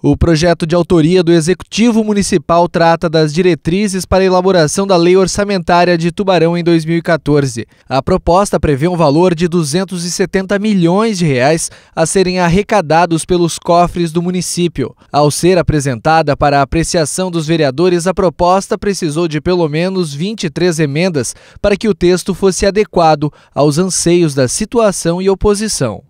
O projeto de autoria do Executivo Municipal trata das diretrizes para a elaboração da Lei Orçamentária de Tubarão em 2014. A proposta prevê um valor de 270 milhões de reais a serem arrecadados pelos cofres do município. Ao ser apresentada para apreciação dos vereadores, a proposta precisou de pelo menos 23 emendas para que o texto fosse adequado aos anseios da situação e oposição.